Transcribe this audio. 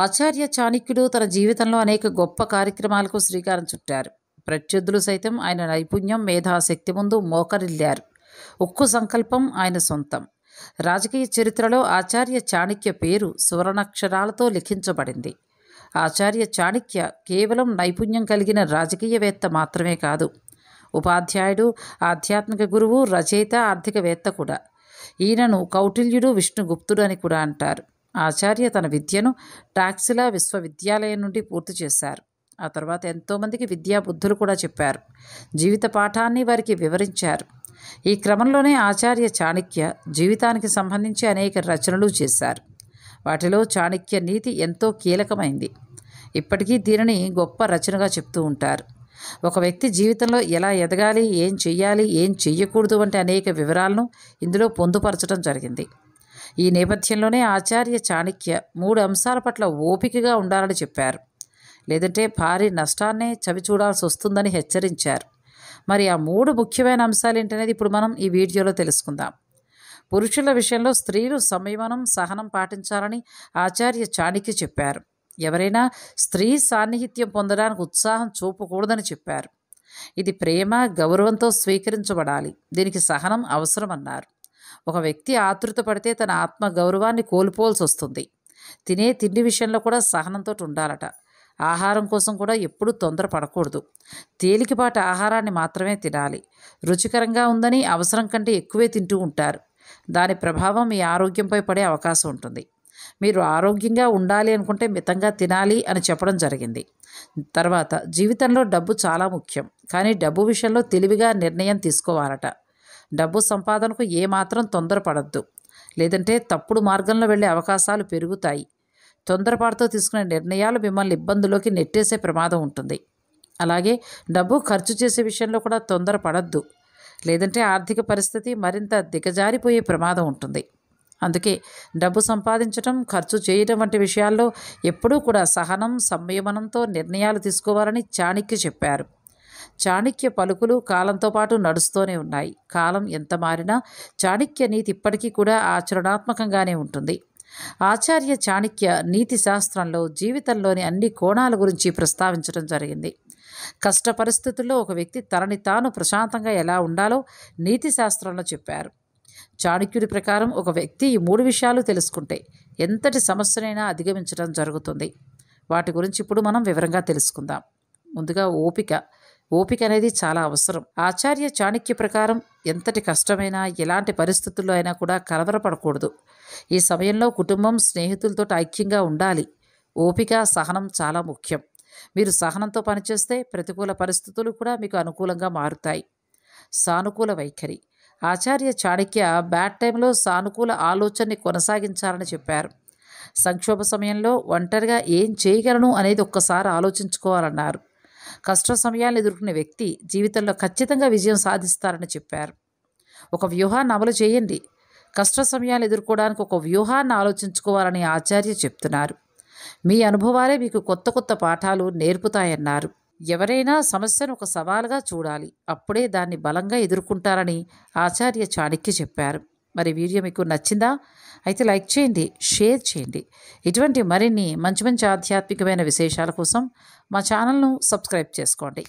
ఆచార్య చాణిక్యుడు తన జీవితంలో అనేక గొప్ప కార్యక్రమాలకు శ్రీకారం చుట్టారు ప్రత్యర్థులు సైతం ఆయన నైపుణ్యం మేధాశక్తి ముందు మోకరిల్లారు ఉక్కు సంకల్పం ఆయన సొంతం రాజకీయ చరిత్రలో ఆచార్య చాణిక్య పేరు సువర్ణాక్షరాలతో లిఖించబడింది ఆచార్య చాణిక్య కేవలం నైపుణ్యం కలిగిన రాజకీయవేత్త మాత్రమే కాదు ఉపాధ్యాయుడు ఆధ్యాత్మిక గురువు రచయిత ఆర్థికవేత్త కూడా ఈయనను కౌటిల్యుడు విష్ణుగుప్తుడు అని కూడా అంటారు ఆచార్య తన విద్యను టాక్సిలా విశ్వవిద్యాలయం నుండి పూర్తి చేశారు ఆ తర్వాత ఎంతోమందికి విద్యా బుద్ధులు కూడా చెప్పారు జీవిత పాఠాన్ని వారికి వివరించారు ఈ క్రమంలోనే ఆచార్య చాణక్య జీవితానికి సంబంధించి అనేక రచనలు చేశారు వాటిలో చాణక్య నీతి ఎంతో కీలకమైంది ఇప్పటికీ దీనిని గొప్ప రచనగా చెప్తూ ఉంటారు ఒక వ్యక్తి జీవితంలో ఎలా ఎదగాలి ఏం చెయ్యాలి ఏం చెయ్యకూడదు వంటి అనేక వివరాలను ఇందులో పొందుపరచడం జరిగింది ఈ నేపథ్యంలోనే ఆచార్య చాణక్య మూడు అంశాల పట్ల ఓపికగా ఉండాలని చెప్పారు లేదంటే భారీ నష్టాన్నే చవి చూడాల్సి వస్తుందని హెచ్చరించారు మరి ఆ మూడు ముఖ్యమైన అంశాలు ఏంటనేది ఇప్పుడు మనం ఈ వీడియోలో తెలుసుకుందాం పురుషుల విషయంలో స్త్రీలు సంయమనం సహనం పాటించాలని ఆచార్య చాణిక్య చెప్పారు ఎవరైనా స్త్రీ సాన్నిహిత్యం పొందడానికి ఉత్సాహం చూపకూడదని చెప్పారు ఇది ప్రేమ గౌరవంతో స్వీకరించబడాలి దీనికి సహనం అవసరమన్నారు ఒక వ్యక్తి ఆతృత పడితే తన ఆత్మ గౌరవాన్ని కోల్పోవాల్సి వస్తుంది తినే తిండి విషయంలో కూడా సహనంతో ఉండాలట ఆహారం కోసం కూడా ఎప్పుడూ తొందర పడకూడదు తేలికపాటి ఆహారాన్ని మాత్రమే తినాలి రుచికరంగా ఉందని అవసరం కంటే ఎక్కువే తింటూ ఉంటారు దాని ప్రభావం మీ ఆరోగ్యంపై పడే అవకాశం ఉంటుంది మీరు ఆరోగ్యంగా ఉండాలి అనుకుంటే మితంగా తినాలి అని చెప్పడం జరిగింది తర్వాత జీవితంలో డబ్బు చాలా ముఖ్యం కానీ డబ్బు విషయంలో తెలివిగా నిర్ణయం తీసుకోవాలట డబ్బు సంపాదనకు ఏమాత్రం తొందరపడద్దు లేదంటే తప్పుడు మార్గంలో వెళ్ళే అవకాశాలు పెరుగుతాయి తొందరపాటుతో తీసుకునే నిర్ణయాలు మిమ్మల్ని ఇబ్బందులోకి నెట్టేసే ప్రమాదం ఉంటుంది అలాగే డబ్బు ఖర్చు చేసే విషయంలో కూడా తొందరపడద్దు లేదంటే ఆర్థిక పరిస్థితి మరింత దిగజారిపోయే ప్రమాదం ఉంటుంది అందుకే డబ్బు సంపాదించడం ఖర్చు చేయడం వంటి విషయాల్లో ఎప్పుడూ కూడా సహనం సంయమనంతో నిర్ణయాలు తీసుకోవాలని చాణక్య చెప్పారు చాణక్య పలుకులు కాలంతో పాటు నడుస్తూనే ఉన్నాయి కాలం ఎంత మారినా చాణక్య నీతి ఇప్పటికీ కూడా ఆచరణాత్మకంగానే ఉంటుంది ఆచార్య చాణక్య నీతి శాస్త్రంలో జీవితంలోని అన్ని కోణాల గురించి ప్రస్తావించడం జరిగింది కష్ట పరిస్థితుల్లో ఒక వ్యక్తి తనని తాను ప్రశాంతంగా ఎలా ఉండాలో నీతి శాస్త్రంలో చెప్పారు చాణక్యుడి ప్రకారం ఒక వ్యక్తి ఈ మూడు విషయాలు తెలుసుకుంటే ఎంతటి సమస్యనైనా అధిగమించడం జరుగుతుంది వాటి గురించి ఇప్పుడు మనం వివరంగా తెలుసుకుందాం ముందుగా ఓపిక ఓపిక అనేది చాలా అవసరం ఆచార్య చాణక్య ప్రకారం ఎంతటి కష్టమైనా ఎలాంటి పరిస్థితుల్లో అయినా కూడా కలవరపడకూడదు ఈ సమయంలో కుటుంబం స్నేహితులతో ఐక్యంగా ఉండాలి ఓపిక సహనం చాలా ముఖ్యం మీరు సహనంతో పనిచేస్తే ప్రతికూల పరిస్థితులు కూడా మీకు అనుకూలంగా మారుతాయి సానుకూల వైఖరి ఆచార్య చాణక్య బ్యాడ్ టైంలో సానుకూల ఆలోచనని కొనసాగించాలని చెప్పారు సంక్షోభ సమయంలో ఒంటరిగా ఏం చేయగలను అనేది ఒక్కసారి ఆలోచించుకోవాలన్నారు కష్ట సమయాలు ఎదుర్కొనే వ్యక్తి జీవితంలో ఖచ్చితంగా విజయం సాధిస్తారని చెప్పారు ఒక వ్యూహాన్ని అమలు చేయండి కష్ట సమయాలు ఎదుర్కోవడానికి ఒక వ్యూహాన్ని ఆలోచించుకోవాలని ఆచార్య చెప్తున్నారు మీ అనుభవాలే మీకు కొత్త కొత్త పాఠాలు నేర్పుతాయన్నారు ఎవరైనా సమస్యను ఒక సవాలుగా చూడాలి అప్పుడే దాన్ని బలంగా ఎదుర్కొంటారని ఆచార్య చాణిక్య చెప్పారు మరి వీడియో మీకు నచ్చిందా అయితే లైక్ చేయండి షేర్ చేయండి ఇటువంటి మరిన్ని మంచి మంచి ఆధ్యాత్మికమైన విశేషాల కోసం మా ఛానల్ను సబ్స్క్రైబ్ చేసుకోండి